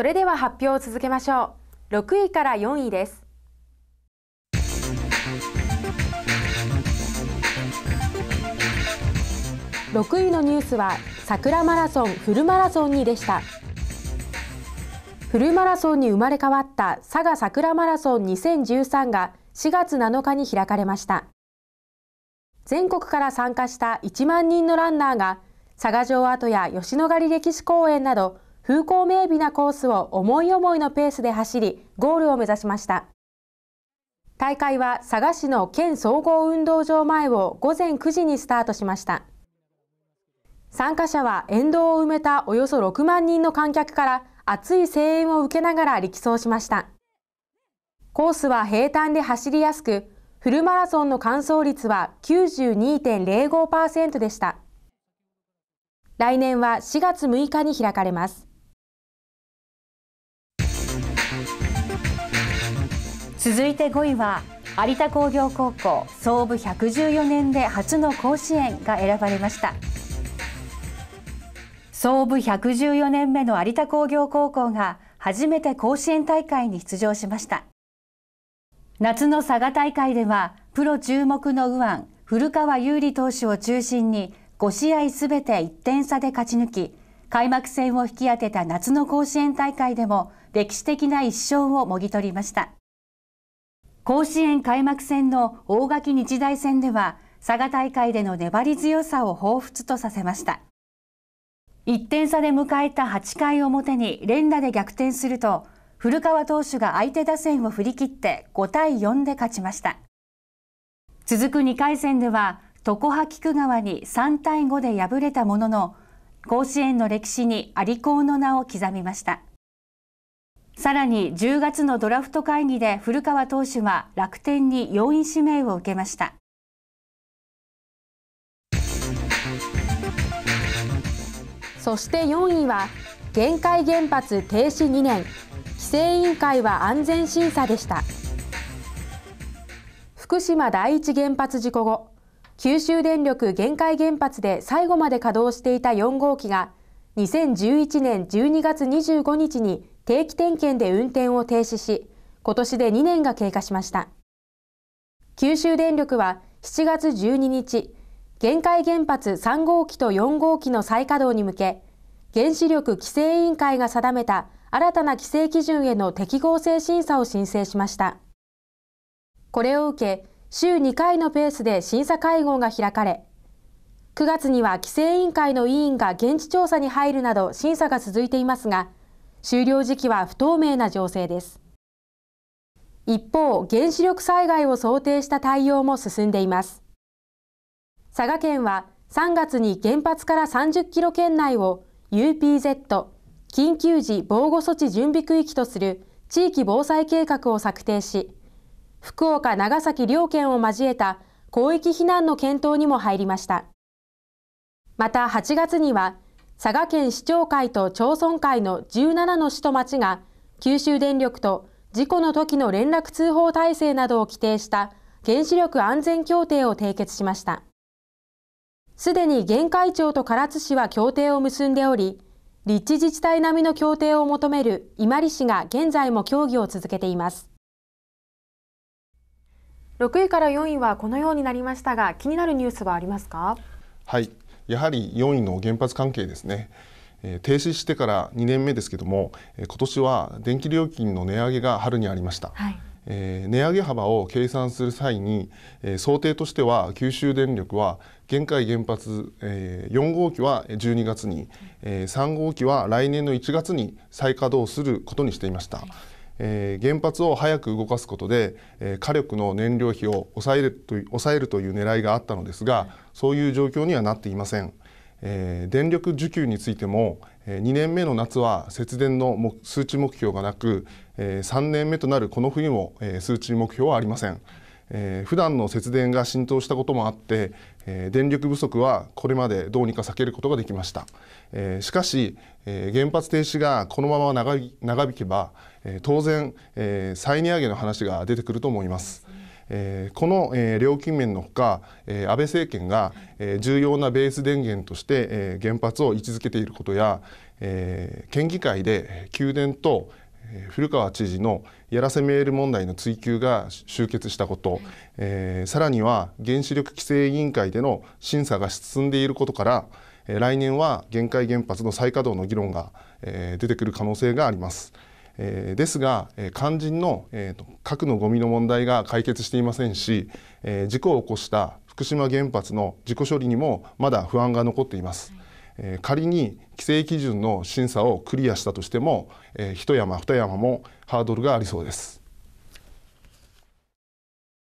それでは発表を続けましょう6位から4位です6位のニュースは桜マラソンフルマラソンにでしたフルマラソンに生まれ変わった佐賀桜マラソン2013が4月7日に開かれました全国から参加した1万人のランナーが佐賀城跡や吉野ヶ里歴史公園など風光明媚なコースを思い思いのペースで走り、ゴールを目指しました。大会は佐賀市の県総合運動場前を午前9時にスタートしました。参加者は沿道を埋めたおよそ6万人の観客から熱い声援を受けながら力走しました。コースは平坦で走りやすく、フルマラソンの完走率は92.05%でした。来年は4月6日に開かれます。続いて5位は有田工業高校創部114年で初の甲子園が選ばれました創部114年目の有田工業高校が初めて甲子園大会に出場しました夏の佐賀大会ではプロ注目の右腕古川優里投手を中心に5試合すべて1点差で勝ち抜き開幕戦を引き当てた夏の甲子園大会でも歴史的な1勝をもぎ取りました甲子園開幕戦の大垣日大戦では佐賀大会での粘り強さを彷彿とさせました1点差で迎えた8回表に連打で逆転すると古川投手が相手打線を振り切って5対4で勝ちました続く2回戦では常葉菊川に3対5で敗れたものの甲子園の歴史に有効の名を刻みましたさらに10月のドラフト会議で古川投手は楽天に4位指名を受けましたそして4位は限界原発停止2年規制委員会は安全審査でした福島第一原発事故後九州電力限界原発で最後まで稼働していた4号機が2011年12月25日に定期点検で運転を停止し、今年で2年が経過しました。九州電力は7月12日、限界原発3号機と4号機の再稼働に向け、原子力規制委員会が定めた新たな規制基準への適合性審査を申請しました。これを受け、週2回のペースで審査会合が開かれ、9月には規制委員会の委員が現地調査に入るなど審査が続いていますが、終了時期は不透明な情勢です一方原子力災害を想定した対応も進んでいます佐賀県は3月に原発から30キロ圏内を UPZ 緊急時防護措置準備区域とする地域防災計画を策定し福岡長崎両県を交えた広域避難の検討にも入りましたまた8月には佐賀県市長会と町村会の17の市と町が九州電力と事故の時の連絡通報体制などを規定した原子力安全協定を締結しました。すでに玄海町と唐津市は協定を結んでおり、立地自治体並みの協定を求める伊万里市が現在も協議を続けています。6位から4位はこのようになりましたが、気になるニュースはありますかはい、やはり4位の原発関係ですね停止してから2年目ですけども今年は電気料金の値上げが春にありました、はい、え値上げ幅を計算する際に、え想定としては九州電力は現海原発、え4号機は12月に、え3号機は来年の1月に再稼働することにしていました。はいえ原発を早く動かすことで、え火力の燃料費を抑えるという抑えるという狙いがあったのですがそういう状況にはなっていません、え電力需給についても、え2年目の夏は節電の数値目標がなく、え3年目となるこの冬も、え数値目標はありません。えー、普段の節電が浸透したこともあって、えー、電力不足はこれまでどうにか避けることができました、えー、しかし、えー、原発停止がこのまま長長引けば、えー、当然、えー、再値上げの話が出てくると思います、えー、この、えー、料金面のほか、えー、安倍政権が、えー、重要なベース電源として、えー、原発を位置づけていることや、えー、県議会で給電と古川知事のやらせメール問題の追及が終結したこと、えー、さらには原子力規制委員会での審査が進んでいることから、え来年は限界原発の再稼働の議論が、え出てくる可能性があります。えですが、え肝心の、えと、核のゴミの問題が解決していませんし、え事故を起こした福島原発の事故処理にもまだ不安が残っています。はい仮に規制基準の審査をクリアしたとしても、一山二山もハードルがありそうです。